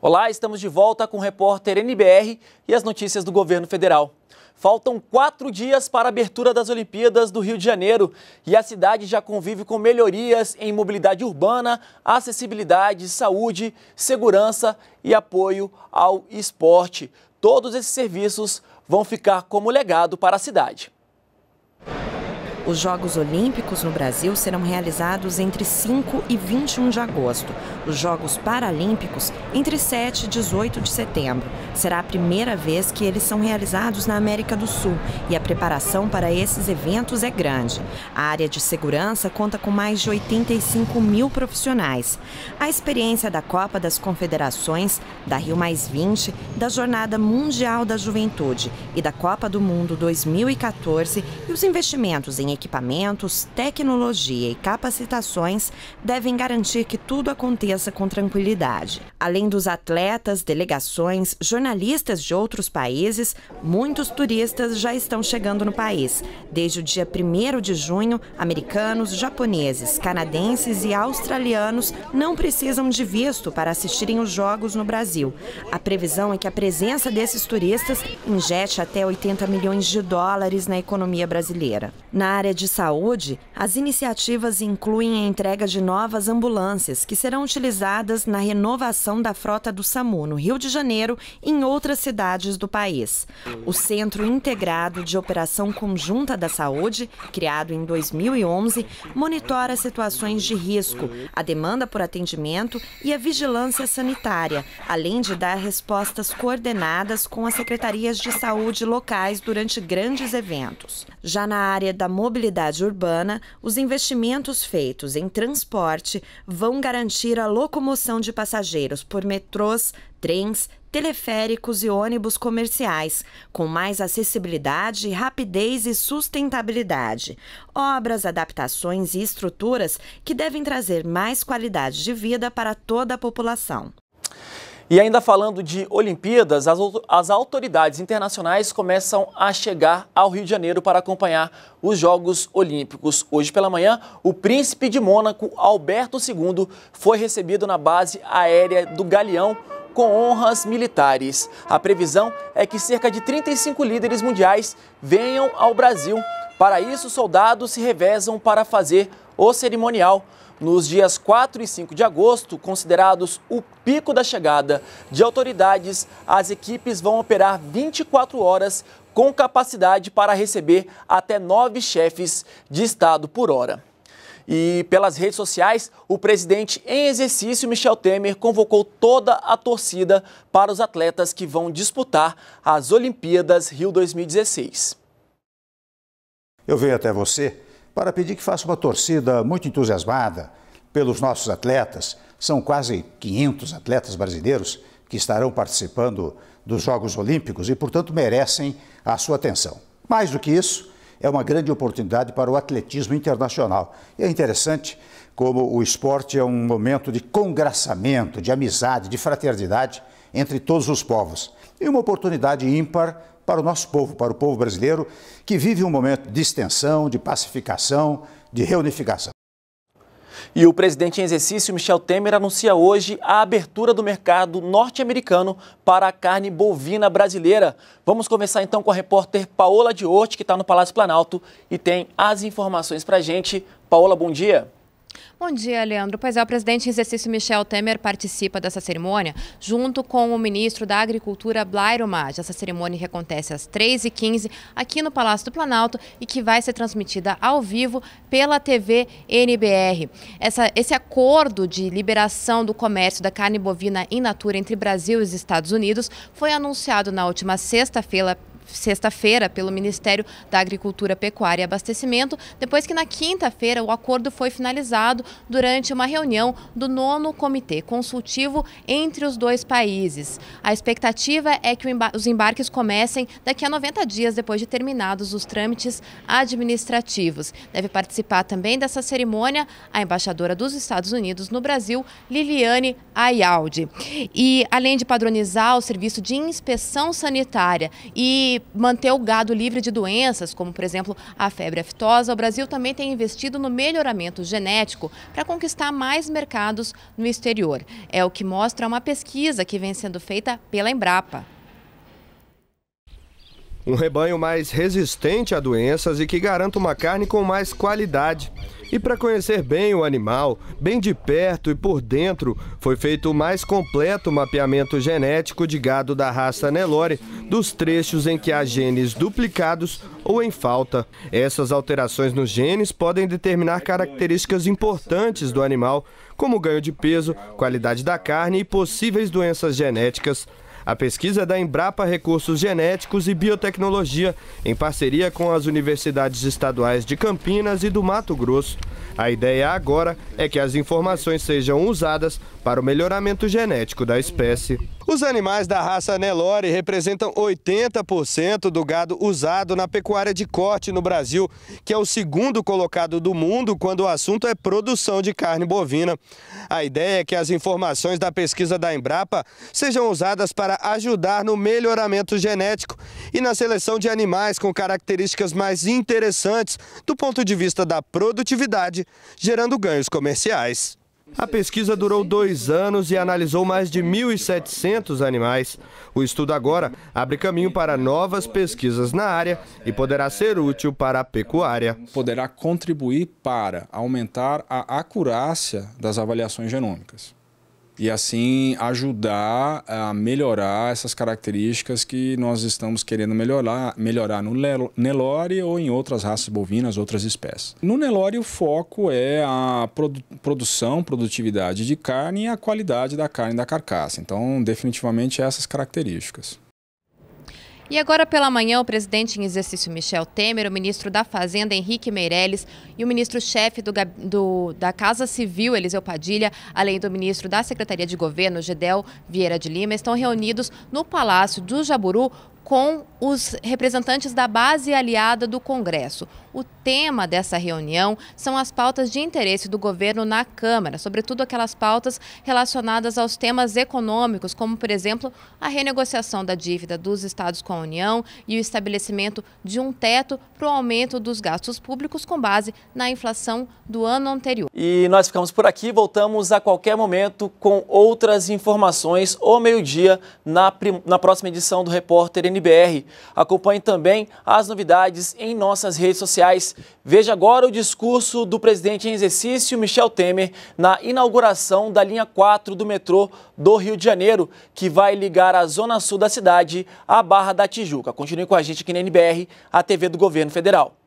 Olá, estamos de volta com o repórter NBR e as notícias do governo federal. Faltam quatro dias para a abertura das Olimpíadas do Rio de Janeiro e a cidade já convive com melhorias em mobilidade urbana, acessibilidade, saúde, segurança e apoio ao esporte. Todos esses serviços vão ficar como legado para a cidade. Os Jogos Olímpicos no Brasil serão realizados entre 5 e 21 de agosto. Os Jogos Paralímpicos entre 7 e 18 de setembro. Será a primeira vez que eles são realizados na América do Sul e a preparação para esses eventos é grande. A área de segurança conta com mais de 85 mil profissionais. A experiência da Copa das Confederações, da Rio Mais 20, da Jornada Mundial da Juventude e da Copa do Mundo 2014 e os investimentos em equipamentos, tecnologia e capacitações devem garantir que tudo aconteça com tranquilidade. Além dos atletas, delegações, jornalistas de outros países, muitos turistas já estão chegando no país. Desde o dia 1 de junho, americanos, japoneses, canadenses e australianos não precisam de visto para assistirem os jogos no Brasil. A previsão é que a presença desses turistas injete até 80 milhões de dólares na economia brasileira. Na área área de saúde, as iniciativas incluem a entrega de novas ambulâncias que serão utilizadas na renovação da frota do SAMU no Rio de Janeiro e em outras cidades do país. O Centro Integrado de Operação Conjunta da Saúde, criado em 2011, monitora situações de risco, a demanda por atendimento e a vigilância sanitária, além de dar respostas coordenadas com as secretarias de saúde locais durante grandes eventos. Já na área da mobilidade, mobilidade urbana, os investimentos feitos em transporte vão garantir a locomoção de passageiros por metrôs, trens, teleféricos e ônibus comerciais, com mais acessibilidade, rapidez e sustentabilidade. Obras, adaptações e estruturas que devem trazer mais qualidade de vida para toda a população. E ainda falando de Olimpíadas, as, autoridades internacionais começam a chegar ao Rio de Janeiro para acompanhar os Jogos Olímpicos. Hoje pela manhã, o príncipe de Mônaco, Alberto II, foi recebido na base aérea do Galeão com honras militares. A previsão é que cerca de 35 líderes mundiais venham ao Brasil. Para isso, soldados se revezam para fazer o cerimonial nos dias 4 e 5 de agosto, considerados o pico da chegada de autoridades, as equipes vão operar 24 horas com capacidade para receber até nove chefes de Estado por hora. E pelas redes sociais, o presidente em exercício, Michel Temer, convocou toda a torcida para os atletas que vão disputar as Olimpíadas Rio 2016. Eu venho até você para pedir que faça uma torcida muito entusiasmada pelos nossos atletas. São quase 500 atletas brasileiros que estarão participando dos Jogos Olímpicos e, portanto, merecem a sua atenção. Mais do que isso, é uma grande oportunidade para o atletismo internacional. E é interessante como o esporte é um momento de congraçamento, de amizade, de fraternidade entre todos os povos. E uma oportunidade ímpar para o nosso povo, para o povo brasileiro, que vive um momento de extensão, de pacificação, de reunificação. E o presidente em exercício, Michel Temer, anuncia hoje a abertura do mercado norte-americano para a carne bovina brasileira. Vamos conversar então com a repórter Paola Diorte, que está no Palácio Planalto e tem as informações para a gente. Paola, bom dia. Bom dia, Leandro. Pois é, o presidente em exercício Michel Temer participa dessa cerimônia junto com o ministro da Agricultura, Blairo Maggi. Essa cerimônia que acontece às 3h15 aqui no Palácio do Planalto e que vai ser transmitida ao vivo pela TV NBR. Essa, esse acordo de liberação do comércio da carne bovina in natura entre Brasil e Estados Unidos foi anunciado na última sexta-feira sexta-feira pelo Ministério da Agricultura, Pecuária e Abastecimento, depois que na quinta-feira o acordo foi finalizado durante uma reunião do nono comitê consultivo entre os dois países. A expectativa é que os embarques comecem daqui a 90 dias depois de terminados os trâmites administrativos. Deve participar também dessa cerimônia a embaixadora dos Estados Unidos no Brasil, Liliane Ayaldi. E além de padronizar o serviço de inspeção sanitária e e manter o gado livre de doenças, como por exemplo a febre aftosa, o Brasil também tem investido no melhoramento genético para conquistar mais mercados no exterior. É o que mostra uma pesquisa que vem sendo feita pela Embrapa. Um rebanho mais resistente a doenças e que garanta uma carne com mais qualidade. E para conhecer bem o animal, bem de perto e por dentro, foi feito o mais completo mapeamento genético de gado da raça Nelore, dos trechos em que há genes duplicados ou em falta. Essas alterações nos genes podem determinar características importantes do animal, como ganho de peso, qualidade da carne e possíveis doenças genéticas. A pesquisa é da Embrapa Recursos Genéticos e Biotecnologia, em parceria com as universidades estaduais de Campinas e do Mato Grosso. A ideia agora é que as informações sejam usadas para o melhoramento genético da espécie. Os animais da raça Nelore representam 80% do gado usado na pecuária de corte no Brasil, que é o segundo colocado do mundo quando o assunto é produção de carne bovina. A ideia é que as informações da pesquisa da Embrapa sejam usadas para ajudar no melhoramento genético e na seleção de animais com características mais interessantes do ponto de vista da produtividade, gerando ganhos comerciais. A pesquisa durou dois anos e analisou mais de 1.700 animais. O estudo agora abre caminho para novas pesquisas na área e poderá ser útil para a pecuária. Poderá contribuir para aumentar a acurácia das avaliações genômicas e assim ajudar a melhorar essas características que nós estamos querendo melhorar, melhorar no Nelore ou em outras raças bovinas, outras espécies. No Nelore o foco é a produ produção, produtividade de carne e a qualidade da carne da carcaça. Então, definitivamente essas características. E agora pela manhã, o presidente em exercício Michel Temer, o ministro da Fazenda Henrique Meirelles e o ministro-chefe do, do, da Casa Civil, Eliseu Padilha, além do ministro da Secretaria de Governo, Gedel Vieira de Lima, estão reunidos no Palácio do Jaburu com os representantes da base aliada do Congresso. O tema dessa reunião são as pautas de interesse do governo na Câmara, sobretudo aquelas pautas relacionadas aos temas econômicos, como, por exemplo, a renegociação da dívida dos estados com a União e o estabelecimento de um teto para o aumento dos gastos públicos com base na inflação do ano anterior. E nós ficamos por aqui, voltamos a qualquer momento com outras informações ou meio-dia na, na próxima edição do Repórter N NBR. Acompanhe também as novidades em nossas redes sociais. Veja agora o discurso do presidente em exercício, Michel Temer, na inauguração da linha 4 do metrô do Rio de Janeiro, que vai ligar a zona sul da cidade à Barra da Tijuca. Continue com a gente aqui na NBR, a TV do Governo Federal.